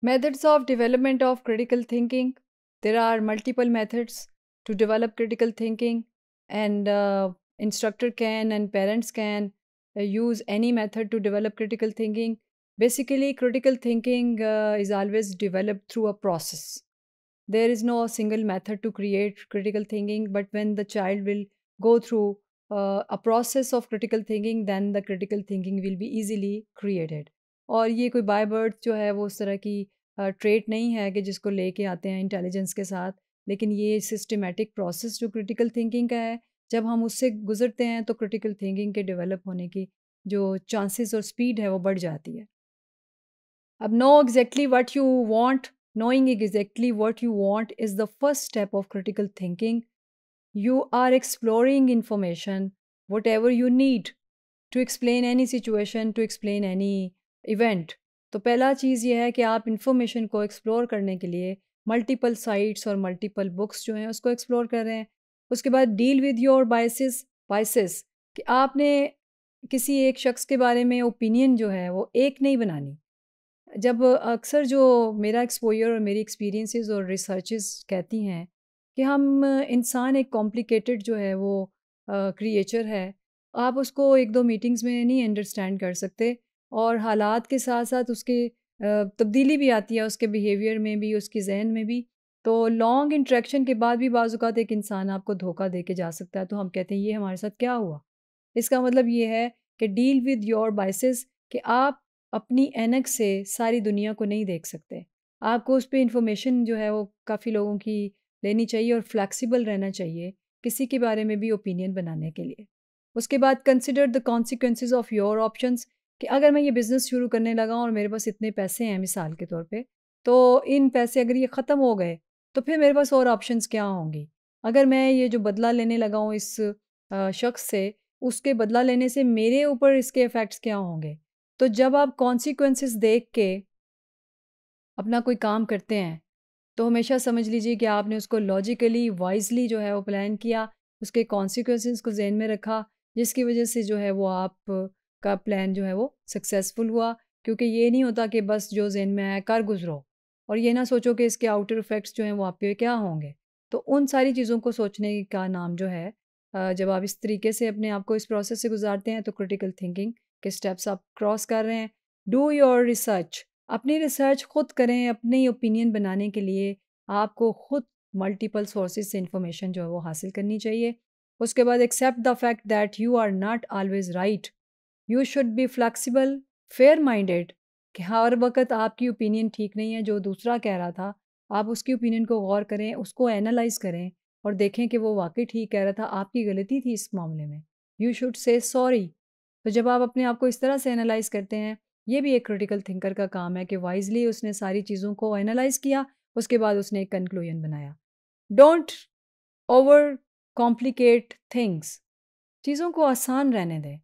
Methods of development of critical thinking. There are multiple methods to develop critical thinking and uh, instructor can and parents can uh, use any method to develop critical thinking. Basically, critical thinking uh, is always developed through a process. There is no single method to create critical thinking, but when the child will go through uh, a process of critical thinking, then the critical thinking will be easily created. और ये कोई by birth जो है वो उस तरह की trait नहीं है कि जिसको ले लेके आते हैं इंटेलिजेंस के साथ लेकिन ये सिस्टमेटिक प्रोसेस जो क्रिटिकल थिंकिंग का है जब हम उससे गुजरते हैं तो क्रिटिकल थिंकिंग के डेवलप होने की जो चांसेस और स्पीड है वो बढ़ जाती है अब know exactly what you want knowing exactly what you want is the first step of critical thinking you are exploring information what you need to explain any situation to explain any event तो पहला चीज़ ये है कि आप information को explore करने के लिए मल्टीपल साइट्स और मल्टीपल बुक्स जो हैं उसको एक्सप्लोर कर रहे हैं उसके बाद deal with your biases biases कि आपने किसी एक शख्स के बारे में ओपिनियन जो है वो एक नहीं बनानी जब अक्सर जो मेरा एक्सपोयर और मेरी एक्सपीरियंसेस और रिसर्चेस कहती हैं कि हम इंसान एक कॉम्प्लिकेटेड जो है वो क्रिएचर है आप उसको एक दो मीटिंग्स में नहीं अंडरस्टैंड कर सकते और हालात के साथ साथ उसकी तब्दीली भी आती है उसके बिहेवियर में भी उसके जहन में भी तो लॉन्ग इंट्रैक्शन के बाद भी बाज़ात एक इंसान आपको धोखा दे के जा सकता है तो हम कहते हैं ये हमारे साथ क्या हुआ इसका मतलब ये है कि डील विद योर बाइसिस कि आप अपनी एनक से सारी दुनिया को नहीं देख सकते आपको उस पर इंफॉर्मेशन जो है वो काफ़ी लोगों की लेनी चाहिए और फ्लैक्सीबल रहना चाहिए किसी के बारे में भी ओपिनियन बनाने के लिए उसके बाद consider the consequences of your options कि अगर मैं ये बिज़नेस शुरू करने लगा और मेरे पास इतने पैसे हैं मिसाल के तौर पे तो इन पैसे अगर ये ख़त्म हो गए तो फिर मेरे पास और ऑप्शंस क्या होंगी अगर मैं ये जो बदला लेने लगा हूँ इस शख्स से उसके बदला लेने से मेरे ऊपर इसके इफ़ेक्ट्स क्या होंगे तो जब आप कॉन्सिक्वेंसेस देख के अपना कोई काम करते हैं तो हमेशा समझ लीजिए कि आपने उसको लॉजिकली वाइजली जो है वो प्लान किया उसके कॉन्सिक्वेंसेस को जहन में रखा जिसकी वजह से जो है वो आप का प्लान जो है वो सक्सेसफुल हुआ क्योंकि ये नहीं होता कि बस जो जेन में आया कर गुजरो और ये ना सोचो कि इसके आउटर इफ़ेक्ट्स जो हैं वो आपके क्या होंगे तो उन सारी चीज़ों को सोचने का नाम जो है जब आप इस तरीके से अपने आप को इस प्रोसेस से गुजारते हैं तो क्रिटिकल थिंकिंग के स्टेप्स आप क्रॉस कर रहे हैं डू योर रिसर्च अपनी रिसर्च खुद करें अपनी ओपिनियन बनाने के लिए आपको खुद मल्टीपल सोर्सेज से इंफॉर्मेशन जो है वो हासिल करनी चाहिए उसके बाद accept the fact that you are not always right you should be flexible fair minded कि हर हाँ, वक्त आपकी ओपिनियन ठीक नहीं है जो दूसरा कह रहा था आप उसकी ओपिनियन को गौर करें उसको एनालाइज करें और देखें कि वो वाकई ठीक कह रहा था आपकी गलती थी इस मामले में यू शुड से सॉरी तो जब आप अपने आप को इस तरह से एनालाइज करते हैं ये भी एक क्रिटिकल थिंकर का काम है कि वाइजली उसने सारी चीज़ों को एनालाइज किया उसके बाद उसने एक कंक्लूजन बनाया डोंट ओवर कॉम्प्लिकेट थिंग्स चीज़ों को आसान रहने दें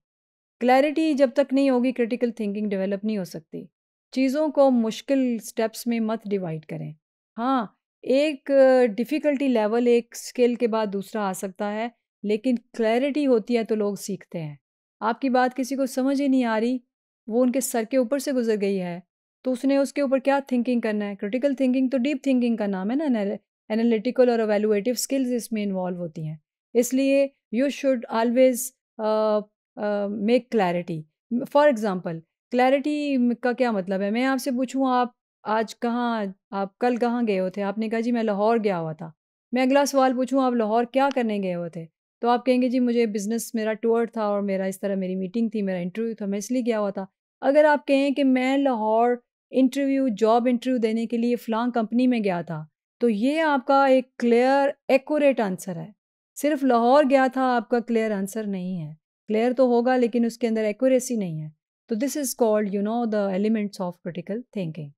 क्लैरिटी जब तक नहीं होगी क्रिटिकल थिंकिंग डेवलप नहीं हो सकती चीज़ों को मुश्किल स्टेप्स में मत डिवाइड करें हाँ एक डिफ़िकल्टी लेवल एक स्केल के बाद दूसरा आ सकता है लेकिन क्लैरिटी होती है तो लोग सीखते हैं आपकी बात किसी को समझ ही नहीं आ रही वो उनके सर के ऊपर से गुजर गई है तो उसने उसके ऊपर क्या थिंकिंग करना है क्रिटिकल थिंकिंग तो डीप थिंकिंग का नाम है ना एनालिटिकल और एवेलुएटिव स्किल्स इसमें इन्वॉल्व होती हैं इसलिए you should always make clarity for example clarity का क्या मतलब है मैं आपसे पूछूँ आप आज कहाँ आप कल कहाँ गए थे आपने कहा जी मैं लाहौर गया हुआ था मैं अगला सवाल पूछूँ आप लाहौर क्या करने गए हुए थे तो आप कहेंगे जी मुझे बिज़नेस मेरा टूर था और मेरा इस तरह मेरी मीटिंग थी मेरा इंटरव्यू था मैं इसलिए गया हुआ था अगर आप कहें कि मैं लाहौर इंटरव्यू जॉब इंटरव्यू देने के लिए फ़लां कंपनी में गया था तो ये आपका एक क्लियर एकोरेट आंसर है सिर्फ लाहौर गया था आपका क्लियर आंसर नहीं है क्लियर तो होगा लेकिन उसके अंदर एक्यूरेसी नहीं है तो this is called you know the elements of critical thinking